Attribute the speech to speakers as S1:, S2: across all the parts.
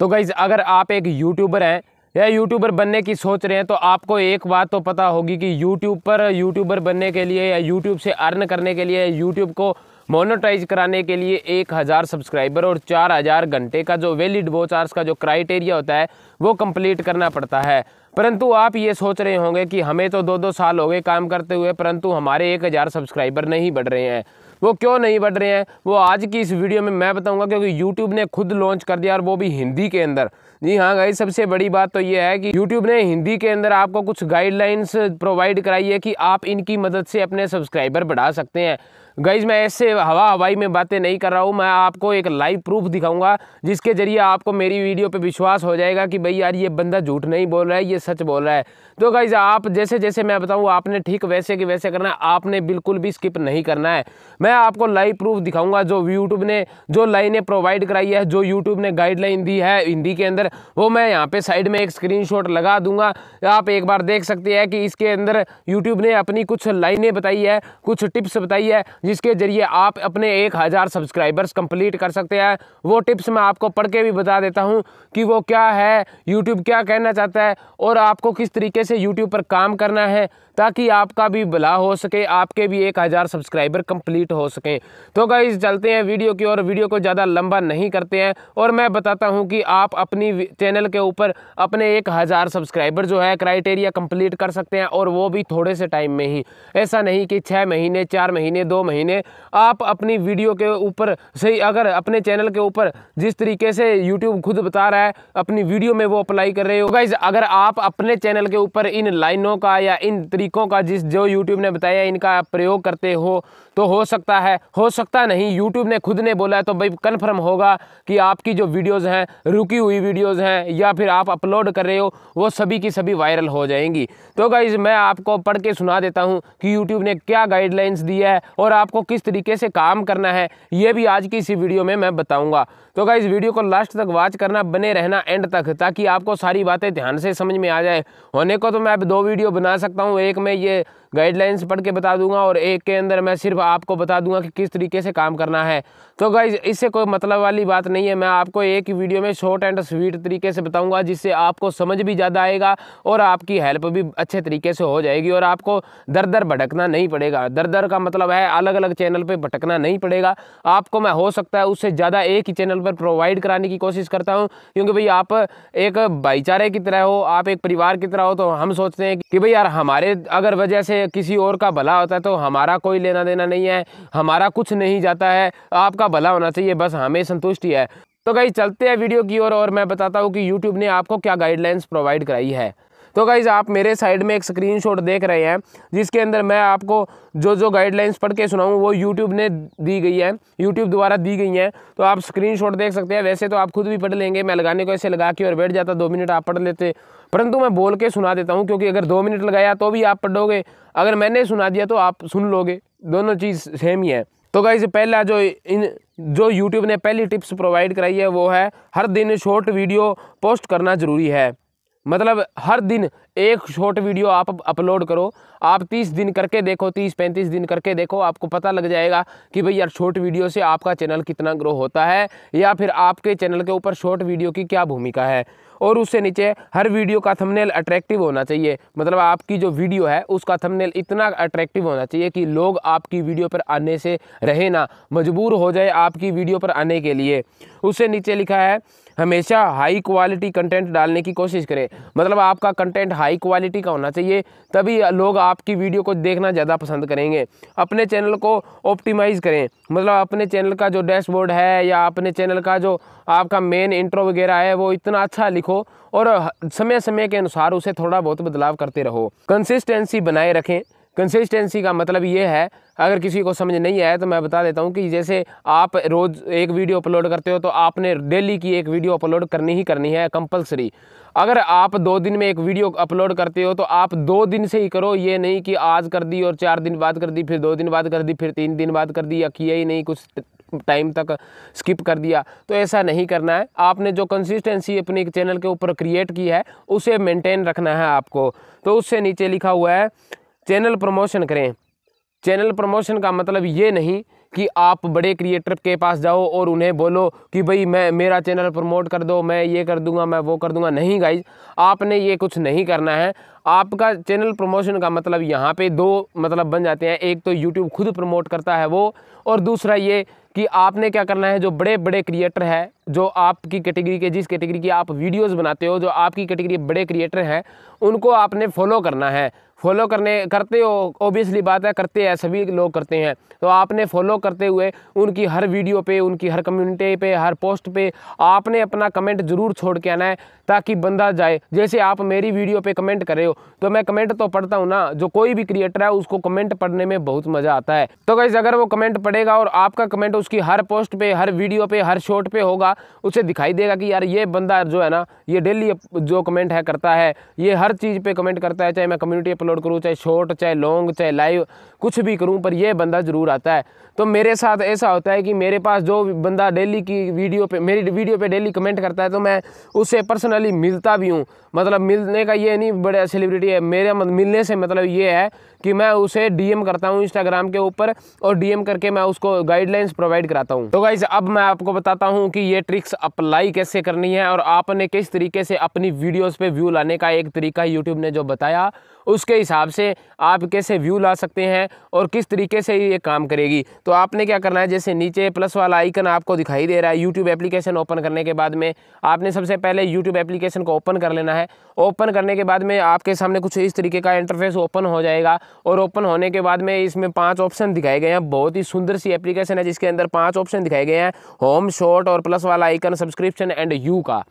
S1: तो गाइज़ अगर आप एक यूट्यूबर हैं या यूट्यूबर बनने की सोच रहे हैं तो आपको एक बात तो पता होगी कि यूट्यूब पर यूट्यूबर बनने के लिए या यूट्यूब से अर्न करने के लिए यूट्यूब को मोनोटाइज कराने के लिए एक हज़ार सब्सक्राइबर और चार हज़ार घंटे का जो वैलिड वोचार्स का जो क्राइटेरिया होता है वो कंप्लीट करना पड़ता है परंतु आप ये सोच रहे होंगे कि हमें तो दो दो साल हो गए काम करते हुए परंतु हमारे एक हज़ार सब्सक्राइबर नहीं बढ़ रहे हैं वो क्यों नहीं बढ़ रहे हैं वो आज की इस वीडियो में मैं बताऊँगा क्योंकि यूट्यूब ने खुद लॉन्च कर दिया और वो भी हिंदी के अंदर जी हाँ गाई सबसे बड़ी बात तो ये है कि YouTube ने हिंदी के अंदर आपको कुछ गाइडलाइंस प्रोवाइड कराई है कि आप इनकी मदद से अपने सब्सक्राइबर बढ़ा सकते हैं गाइज मैं ऐसे हवा हवाई में बातें नहीं कर रहा हूँ मैं आपको एक लाइव प्रूफ दिखाऊंगा जिसके ज़रिए आपको मेरी वीडियो पे विश्वास हो जाएगा कि भाई यार ये बंदा झूठ नहीं बोल रहा है ये सच बोल रहा है तो गाइज आप जैसे जैसे मैं बताऊँ आपने ठीक वैसे कि वैसे करना है आपने बिल्कुल भी स्किप नहीं करना है मैं आपको लाइव प्रूफ दिखाऊँगा जो यूट्यूब ने जो लाइनें प्रोवाइड कराई है जो यूट्यूब ने गाइडलाइन दी है हिंदी के अंदर वो मैं यहाँ पर साइड में एक स्क्रीन लगा दूंगा आप एक बार देख सकते हैं कि इसके अंदर यूट्यूब ने अपनी कुछ लाइनें बताई है कुछ टिप्स बताई है जिसके ज़रिए आप अपने एक हज़ार सब्सक्राइबर्स कंप्लीट कर सकते हैं वो टिप्स मैं आपको पढ़ के भी बता देता हूँ कि वो क्या है यूट्यूब क्या कहना चाहता है और आपको किस तरीके से यूट्यूब पर काम करना है ताकि आपका भी भला हो सके आपके भी एक हज़ार सब्सक्राइबर कंप्लीट हो सकें तो गाइज चलते हैं वीडियो की और वीडियो को ज़्यादा लंबा नहीं करते हैं और मैं बताता हूँ कि आप अपनी चैनल के ऊपर अपने एक हज़ार सब्सक्राइबर जो है क्राइटेरिया कंप्लीट कर सकते हैं और वो भी थोड़े से टाइम में ही ऐसा नहीं कि छः महीने चार महीने दो महीने महीने आप अपनी वीडियो के ऊपर सही अगर अपने चैनल के ऊपर जिस तरीके से यूट्यूब खुद बता रहा है अपनी वीडियो में वो अप्लाई कर रहे हो गाइज अगर आप अपने चैनल के ऊपर इन लाइनों का या इन तरीकों का जिस जो यूट्यूब ने बताया इनका प्रयोग करते हो तो हो सकता है हो सकता नहीं यूट्यूब ने खुद ने बोला है तो भाई कन्फर्म होगा कि आपकी जो वीडियोज़ हैं रुकी हुई वीडियोज़ हैं या फिर आप अपलोड कर रहे हो वो सभी की सभी वायरल हो जाएंगी तो गाइज़ मैं आपको पढ़ के सुना देता हूँ कि यूट्यूब ने क्या गाइडलाइंस दी है और आपको किस तरीके से काम करना है ये भी आज की इसी वीडियो में मैं बताऊँगा तो गाइज़ वीडियो को लास्ट तक वॉच करना बने रहना एंड तक ताकि आपको सारी बातें ध्यान से समझ में आ जाए होने को तो मैं अब दो वीडियो बना सकता हूँ एक में ये गाइडलाइंस पढ़ के बता दूंगा और एक के अंदर मैं सिर्फ आपको बता दूंगा कि किस तरीके से काम करना है तो गाइज इससे कोई मतलब वाली बात नहीं है मैं आपको एक वीडियो में शॉर्ट एंड स्वीट तरीके से बताऊंगा जिससे आपको समझ भी ज़्यादा आएगा और आपकी हेल्प भी अच्छे तरीके से हो जाएगी और आपको दर दर भटकना नहीं पड़ेगा दर दर का मतलब है अलग अलग चैनल पर भटकना नहीं पड़ेगा आपको मैं हो सकता है उससे ज़्यादा एक ही चैनल पर प्रोवाइड कराने की कोशिश करता हूँ क्योंकि भाई आप एक भाईचारे की तरह हो आप एक परिवार की तरह हो तो हम सोचते हैं कि भाई यार हमारे अगर वजह से किसी और का भला होता है तो हमारा कोई लेना देना नहीं है हमारा कुछ नहीं जाता है आपका सबका भला होना चाहिए बस हमें हाँ, संतुष्टि है तो गाइज चलते हैं वीडियो की ओर और, और मैं बताता हूँ कि यूट्यूब ने आपको क्या गाइडलाइंस प्रोवाइड कराई है तो गाइज़ आप मेरे साइड में एक स्क्रीनशॉट देख रहे हैं जिसके अंदर मैं आपको जो जो गाइडलाइंस पढ़ के सुनाऊँ वो यूट्यूब ने दी गई है यूट्यूब द्वारा दी गई हैं तो आप स्क्रीनशॉट देख सकते हैं वैसे तो आप खुद भी पढ़ लेंगे मैं लगाने को ऐसे लगा के और बैठ जाता दो मिनट आप पढ़ लेते परंतु मैं बोल के सुना देता हूँ क्योंकि अगर दो मिनट लगाया तो भी आप पढ़ोगे अगर मैंने सुना दिया तो आप सुन लोगे दोनों चीज़ सेम ही है तो गाइज पहला जो इन जो यूट्यूब ने पहली टिप्स प्रोवाइड कराई है वो है हर दिन शॉर्ट वीडियो पोस्ट करना ज़रूरी है मतलब हर दिन एक शॉर्ट वीडियो आप अपलोड करो आप तीस दिन करके देखो तीस पैंतीस दिन करके देखो आपको पता लग जाएगा कि भाई यार शॉर्ट वीडियो से आपका चैनल कितना ग्रो होता है या फिर आपके चैनल के ऊपर शॉर्ट वीडियो की क्या भूमिका है और उससे नीचे हर वीडियो का थंबनेल अट्रैक्टिव होना चाहिए मतलब आपकी जो वीडियो है उसका थंबनेल इतना अट्रैक्टिव होना चाहिए कि लोग आपकी वीडियो पर आने से रहे ना मजबूर हो जाए आपकी वीडियो पर आने के लिए उससे नीचे लिखा है हमेशा हाई क्वालिटी कंटेंट डालने की कोशिश करें मतलब आपका कंटेंट हाई क्वालिटी का होना चाहिए तभी लोग आपकी वीडियो को देखना ज़्यादा पसंद करेंगे अपने चैनल को ऑप्टिमाइज़ करें मतलब अपने चैनल का जो डैशबोर्ड है या अपने चैनल का जो आपका मेन इंट्रो वगैरह है वो इतना अच्छा लिखो और समय समय के अनुसार उसे थोड़ा बहुत बदलाव करते रहो कंसिस्टेंसी बनाए रखें कंसिस्टेंसी का मतलब ये है अगर किसी को समझ नहीं आया तो मैं बता देता हूँ कि जैसे आप रोज़ एक वीडियो अपलोड करते हो तो आपने डेली की एक वीडियो अपलोड करनी ही करनी है कंपलसरी अगर आप दो दिन में एक वीडियो अपलोड करते हो तो आप दो दिन से ही करो ये नहीं कि आज कर दी और चार दिन बाद कर दी फिर दो दिन बाद कर दी फिर तीन दिन बाद कर दी या किया ही नहीं कुछ टाइम तक स्किप कर दिया तो ऐसा नहीं करना है आपने जो कंसिस्टेंसी अपने चैनल के ऊपर क्रिएट की है उसे मेंटेन रखना है आपको तो उससे नीचे लिखा हुआ है चैनल प्रमोशन करें चैनल प्रमोशन का मतलब ये नहीं कि आप बड़े क्रिएटर के पास जाओ और उन्हें बोलो कि भाई मैं मेरा चैनल प्रमोट कर दो मैं ये कर दूंगा मैं वो कर दूंगा नहीं गाइज आपने ये कुछ नहीं करना है आपका चैनल प्रमोशन का मतलब यहाँ पे दो मतलब बन जाते हैं एक तो यूट्यूब खुद प्रमोट करता है वो और दूसरा ये कि आपने क्या करना है जो बड़े बड़े क्रिएटर है जो आपकी कैटेगरी के जिस कैटेगरी की आप वीडियोज़ बनाते हो जो आपकी कैटेगरी बड़े क्रिएटर हैं उनको आपने फॉलो करना है फॉलो करने करते हो ओबियसली बात है करते हैं सभी लोग करते हैं तो आपने फॉलो करते हुए उनकी हर वीडियो पे उनकी हर कम्युनिटी पे हर पोस्ट पे आपने अपना कमेंट ज़रूर छोड़ के आना है ताकि बंदा जाए जैसे आप मेरी वीडियो पे कमेंट कर रहे हो तो मैं कमेंट तो पढ़ता हूँ ना जो कोई भी क्रिएटर है उसको कमेंट पढ़ने में बहुत मज़ा आता है तो कैसे अगर वो कमेंट पढ़ेगा और आपका कमेंट उसकी हर पोस्ट पर हर वीडियो पर हर शॉर्ट पर होगा उसे दिखाई देगा कि यार ये बंदा जो है ना ये डेली जो कमेंट है करता है ये हर चीज़ पर कमेंट करता है चाहे मैं कम्युनिटी अपलोड करूँ चाहे शॉर्ट चाहे लॉन्ग चाहे लाइव कुछ भी करूँ पर यह बंदा ज़रूर आता है तो मेरे साथ ऐसा होता है कि मेरे पास जो बंदा डेली की वीडियो पे मेरी वीडियो पे डेली कमेंट करता है तो मैं उससे पर्सनली मिलता भी हूँ मतलब मिलने का ये नहीं बड़ा सेलिब्रिटी है मेरे मिलने से मतलब ये है कि मैं उसे डीएम करता हूँ इंस्टाग्राम के ऊपर और डीएम करके मैं उसको गाइडलाइंस प्रोवाइड कराता हूँ तो गाइज अब मैं आपको बताता हूँ कि ये ट्रिक्स अप्लाई कैसे करनी है और आपने किस तरीके से अपनी वीडियोज़ पर व्यू लाने का एक तरीका यूट्यूब ने जो बताया उसके हिसाब से आप कैसे व्यू ला सकते हैं और किस तरीके से ये काम करेगी तो आपने क्या करना है जैसे नीचे प्लस वाला आइकन आपको दिखाई दे रहा है यूट्यूब एप्लीकेशन ओपन करने के बाद में आपने सबसे पहले यूट्यूब एप्लीकेशन को ओपन कर लेना है ओपन करने के बाद में आपके सामने कुछ इस तरीके का इंटरफेस ओपन हो जाएगा और ओपन होने के बाद में इसमें पाँच ऑप्शन दिखाए गए हैं बहुत ही सुंदर सी एप्लीकेशन है जिसके अंदर पाँच ऑप्शन दिखाए गए हैं होम शॉर्ट और प्लस वाला आइकन सब्सक्रिप्शन एंड यू का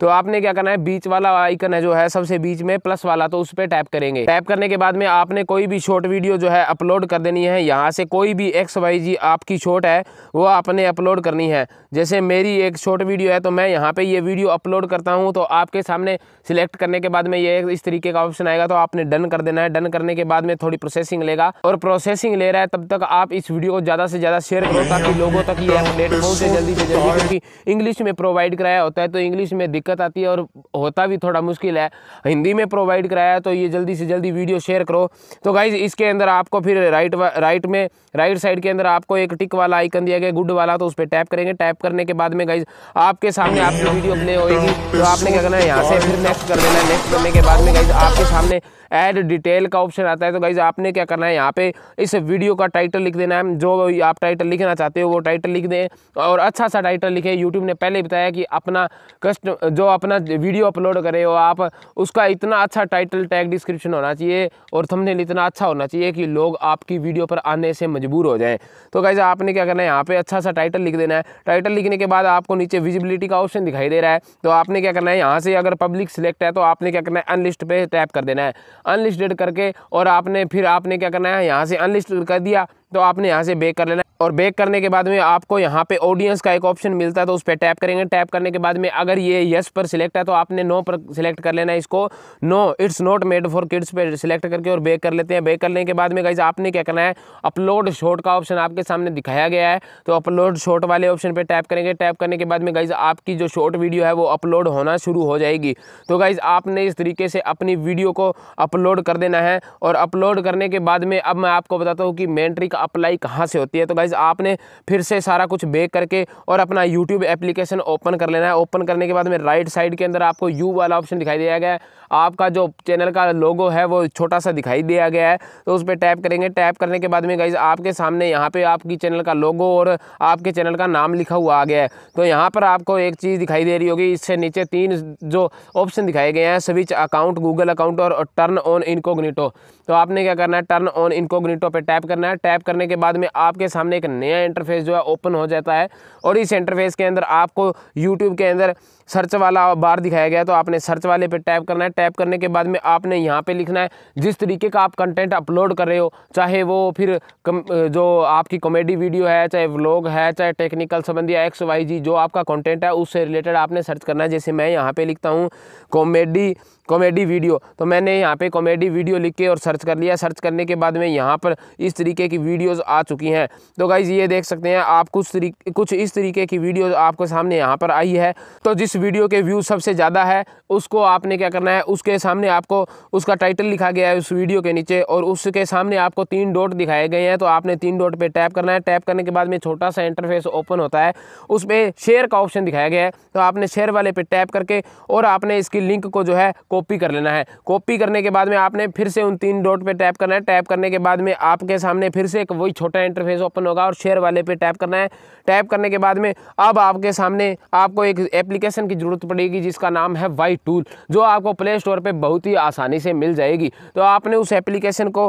S1: तो आपने क्या करना है बीच वाला आइकन है जो है सबसे बीच में प्लस वाला तो उस पर टैप करेंगे टैप करने के बाद में आपने कोई भी शॉर्ट वीडियो जो है अपलोड कर देनी है यहाँ से कोई भी एक्स वाई जी आपकी शॉर्ट है वो आपने अपलोड करनी है जैसे मेरी एक शॉर्ट वीडियो है तो मैं यहाँ पर ये वीडियो अपलोड करता हूँ तो आपके सामने सिलेक्ट करने के बाद में ये इस तरीके का ऑप्शन आएगा तो आपने डन कर देना है डन करने के बाद में थोड़ी प्रोसेसिंग लेगा और प्रोसेसिंग ले रहा है तब तक आप इस वीडियो को ज़्यादा से ज़्यादा शेयर करो ताकि लोगों तक ये अपडेट बहुत से जल्दी से जल्दी क्योंकि इंग्लिश में प्रोवाइड कराया होता है तो इंग्लिश में दिक्कत आती है और होता भी थोड़ा मुश्किल है हिंदी में प्रोवाइड कराया तो ये जल्दी से जल्दी वीडियो शेयर करो तो गाइज इसके अंदर आपको फिर राइट राइट में राइट साइड के अंदर आपको एक टिक वाला आइकन दिया गया गुड वाला तो उस पर टैप करेंगे टैप करने के बाद में गाइज आपके सामने आपकी वीडियो प्ले होगी तो आपने क्या करना है यहाँ से फिर नेक्स्ट कर देना है नेक्स्ट करने के बाद में गाइज आपके सामने ऐड डिटेल का ऑप्शन आता है तो गाइज आपने क्या करना है यहाँ पे इस वीडियो का टाइटल लिख देना है जो आप टाइटल लिखना चाहते हो वो टाइटल लिख दें और अच्छा सा टाइटल लिखें यूट्यूब ने पहले बताया कि अपना कस्ट जो अपना वीडियो अपलोड करे हो आप उसका इतना अच्छा टाइटल टैग डिस्क्रिप्शन होना चाहिए और थंबनेल इतना अच्छा होना चाहिए कि लोग आपकी वीडियो पर आने से मजबूर हो जाएँ तो गाइज आपने क्या करना है यहाँ पे अच्छा सा टाइटल लिख देना है टाइटल लिखने के बाद आपको नीचे विजिबिलिटी का ऑप्शन दिखाई दे रहा है तो आपने क्या करना है यहाँ से अगर पब्लिक सिलेक्ट है तो आपने क्या करना है अनलिस्ट पर टैप कर देना है अनलिस्टेड करके और आपने फिर आपने क्या करना है यहाँ से अनलिस्ट कर दिया तो आपने यहाँ से बेक कर लेना और बैक करने के बाद में आपको यहाँ पे ऑडियंस का एक ऑप्शन मिलता है तो उस पर टैप करेंगे टैप करने के बाद में अगर ये यस पर सिलेक्ट है तो आपने नो पर सिलेक्ट कर लेना है इसको no it's not made for kids पर सिलेक्ट करके और बैक कर लेते हैं बैक करने के बाद में गाइज आपने क्या करना है अपलोड शॉट का ऑप्शन आपके सामने दिखाया गया है तो अपलोड शॉट वाले ऑप्शन पर टैप करेंगे टैप करने के बाद में गाइज आपकी जो शॉर्ट वीडियो है वो अपलोड होना शुरू हो जाएगी तो गाइज आपने इस तरीके से अपनी वीडियो को अपलोड कर देना है और अपलोड करने के बाद में अब मैं आपको बताता हूँ कि मेन ट्रिक अप्लाई कहाँ से होती है तो गाइज गाइज आपने फिर से सारा कुछ बेक करके और अपना यूट्यूब एप्लीकेशन ओपन कर लेना है ओपन करने के बाद में राइट साइड के अंदर आपको यू वाला ऑप्शन दिखाई दिया गया है आपका जो चैनल का लोगो है वो छोटा सा दिखाई दिया गया है तो उस पर टैप करेंगे टैप करने के बाद में गाइज आपके सामने यहाँ पर आपकी चैनल का लोगो और आपके चैनल का नाम लिखा हुआ आ गया है तो यहाँ पर आपको एक चीज़ दिखाई दे रही होगी इससे नीचे तीन जो ऑप्शन दिखाए गए हैं स्विच अकाउंट गूगल अकाउंट और टर्न ऑन इनकोग्निटो तो आपने क्या करना है टर्न ऑन इनकोग्निटो पर टैप करना है टैप करने के बाद में आपके सामने एक नया इंटरफेस जो है ओपन हो जाता है और इस इंटरफेस के अंदर आपको यूट्यूब के अंदर सर्च वाला बार दिखाया गया तो आपने सर्च वाले पे टैप करना है टैप करने के बाद में आपने यहाँ पे लिखना है जिस तरीके का आप कंटेंट अपलोड कर रहे हो चाहे वो फिर कम, जो आपकी कॉमेडी वीडियो है चाहे व्लॉग है चाहे टेक्निकल संबंधी एक्स वाई जी जो आपका कॉन्टेंट है उससे रिलेटेड आपने सर्च करना है जैसे मैं यहाँ पर लिखता हूँ कॉमेडी कॉमेडी वीडियो तो मैंने यहाँ पे कॉमेडी वीडियो लिख के और सर्च कर लिया सर्च करने के बाद में यहाँ पर इस तरीके की वीडियोस आ चुकी हैं तो गाइज़ ये देख सकते हैं आप कुछ तरीके कुछ इस तरीके की वीडियोस आपके सामने यहाँ पर आई है तो जिस वीडियो के व्यू सबसे ज़्यादा है उसको आपने क्या करना है उसके सामने आपको उसका टाइटल लिखा गया है उस वीडियो के नीचे और उसके सामने आपको तीन डॉट दिखाए गए हैं तो आपने तीन डॉट पर टैप करना है टैप करने के बाद में छोटा सा इंटरफेस ओपन होता है उसमें शेयर का ऑप्शन दिखाया गया है तो आपने शेयर वाले पर टैप करके और आपने इसकी लिंक को जो है कॉपी कर लेना है कॉपी करने के बाद में आपने फिर से उन तीन डॉट पर टैप करना है टैप करने के बाद में आपके सामने फिर से एक वही छोटा इंटरफेस ओपन होगा और शेयर वाले पर टैप करना है टैप करने के बाद में अब आपके सामने आपको एक एप्लीकेशन की ज़रूरत पड़ेगी जिसका नाम है वाई टूल जो आपको प्ले स्टोर पर बहुत ही आसानी से मिल जाएगी तो आपने उस एप्लीकेशन को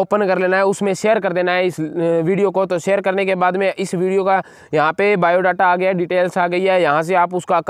S1: ओपन कर लेना है उसमें शेयर कर देना है इस वीडियो को तो शेयर करने के बाद में इस वीडियो का यहाँ पर बायोडाटा आ गया डिटेल्स आ गई है यहाँ से आप उसका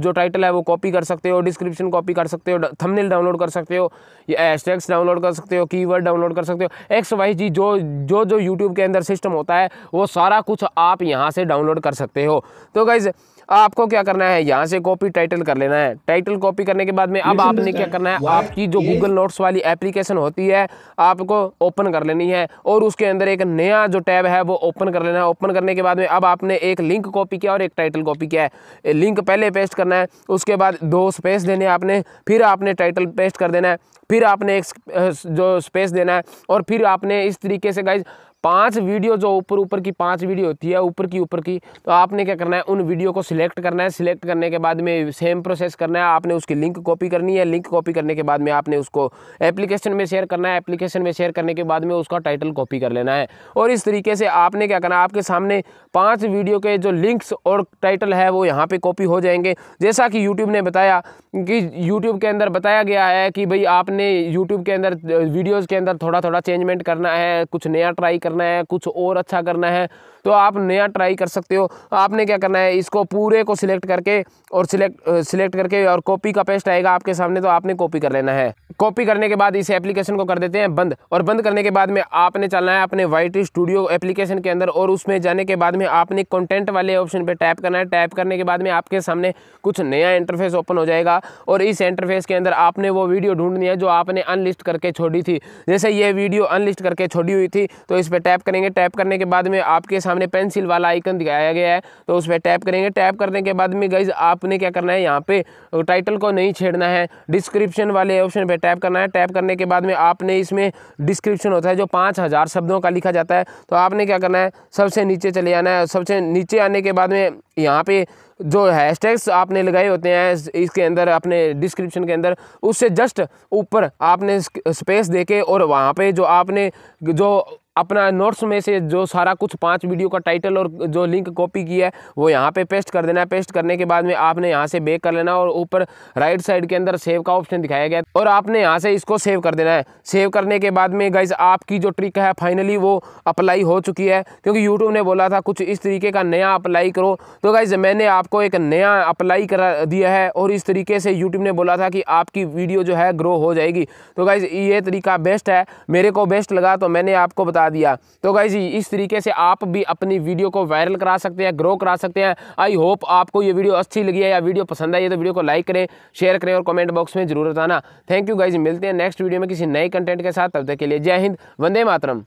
S1: जो टाइटल है वो कॉपी कर सकते हो डिस्क्रिप्शन कॉपी कर सकते हो थंबनेल डाउनलोड कर सकते हो एस्टेक्स डाउनलोड कर सकते हो कीवर्ड डाउनलोड कर सकते हो एक्स वाई जी जो जो जो यूट्यूब के अंदर सिस्टम होता है वो सारा कुछ आप यहाँ से डाउनलोड कर सकते हो तो गाइज़ आपको क्या करना है यहाँ से कॉपी टाइटल कर लेना है टाइटल कॉपी करने के बाद में अब आपने क्या करना है आपकी जो गूगल नोट्स वाली एप्लीकेशन होती है आपको ओपन कर लेनी है और उसके अंदर एक नया जो टैब है वो ओपन कर लेना है ओपन करने के बाद में अब आपने एक लिंक कॉपी किया और एक टाइटल कॉपी किया है लिंक पहले पेस्ट करना है उसके बाद दो स्पेस देने आपने फिर आपने टाइटल पेस्ट कर देना है फिर आपने एक जो स्पेस देना है और फिर आपने इस तरीके से गाइज पांच वीडियो जो ऊपर ऊपर की पांच वीडियो होती है ऊपर की ऊपर की तो आपने क्या करना है उन वीडियो को सिलेक्ट करना है सिलेक्ट करने के बाद में सेम प्रोसेस करना है आपने उसकी लिंक कॉपी करनी है लिंक कॉपी करने के बाद में आपने उसको एप्लीकेशन में शेयर करना है एप्लीकेशन में शेयर करने के बाद में उसका टाइटल कॉपी कर लेना है और इस तरीके से आपने क्या करना है आपके सामने पाँच वीडियो के जो लिंक्स और टाइटल है वो यहाँ पर कॉपी हो जाएंगे जैसा कि यूट्यूब ने बताया कि यूट्यूब के अंदर बताया गया है कि भाई आपने यूट्यूब के अंदर वीडियोज़ के अंदर थोड़ा थोड़ा चेंजमेंट करना है कुछ नया ट्राई करना करना है कुछ और अच्छा करना है तो आप नया ट्राई कर सकते हो आपने क्या करना है इसको पूरे को सिलेक्ट करके और सिलेक्ट सिलेक्ट करके और कॉपी का पेस्ट आएगा आपके सामने तो आपने कॉपी कर लेना है कॉपी करने के बाद इस एप्लीकेशन को कर देते हैं बंद और बंद करने के बाद में आपने चलना है अपने वाइट स्टूडियो एप्लीकेशन के अंदर और उसमें जाने के बाद में आपने कंटेंट वाले ऑप्शन पर टैप करना है टैप करने के बाद में आपके सामने कुछ नया इंटरफेस ओपन हो जाएगा और इस इंटरफेस के अंदर आपने वो वीडियो ढूंढनी है जो आपने अनलिस्ट करके छोड़ी थी जैसे ये वीडियो अनलिस्ट करके छोड़ी हुई थी तो इस पर टैप करेंगे टैप करने के बाद में आपके सामने सामने पेंसिल वाला आइकन दिखाया गया है तो उस पर टैप करेंगे टैप करने के बाद में गाइज आपने क्या करना है यहाँ पे टाइटल को नहीं छेड़ना है डिस्क्रिप्शन वाले ऑप्शन पर टैप करना है टैप करने के बाद में आपने इसमें डिस्क्रिप्शन होता है जो पाँच शब्दों का लिखा जाता है तो आपने क्या करना है सबसे नीचे चले जाना है सबसे नीचे आने के बाद में यहाँ पे जो हैशटैग्स आपने लगाए होते हैं इसके अंदर अपने डिस्क्रिप्शन के अंदर उससे जस्ट ऊपर आपने स्पेस देके और वहाँ पे जो आपने जो अपना नोट्स में से जो सारा कुछ पांच वीडियो का टाइटल और जो लिंक कॉपी किया है वो यहाँ पे पेस्ट कर देना है पेस्ट करने के बाद में आपने यहाँ से बेक कर लेना और ऊपर राइट साइड के अंदर सेव का ऑप्शन दिखाया गया और आपने यहाँ से इसको सेव कर देना है सेव करने के बाद में गाइज आपकी जो ट्रिक है फाइनली वो अप्लाई हो चुकी है क्योंकि यूट्यूब ने बोला था कुछ इस तरीके का नया अप्लाई करो तो गाइज मैंने आपको एक नया अप्लाई करा दिया है और इस तरीके से यूट्यूब ने बोला था कि आपकी वीडियो जो है ग्रो हो जाएगी तो गाइज ये तरीका बेस्ट है मेरे को बेस्ट लगा तो मैंने आपको बता लगा दिया तो गाई जी इस तरीके से आप भी अपनी वीडियो को वायरल करा सकते हैं ग्रो करा सकते हैं आई होप आपको ये वीडियो अच्छी लगी है या वीडियो पसंद आई है तो वीडियो को लाइक करें शेयर करें और कमेंट बॉक्स में जरूर बताना थैंक यू जी मिलते हैं नेक्स्ट वीडियो में किसी नए कंटेंट के साथ तब तक के लिए जय हिंद वंदे मातरम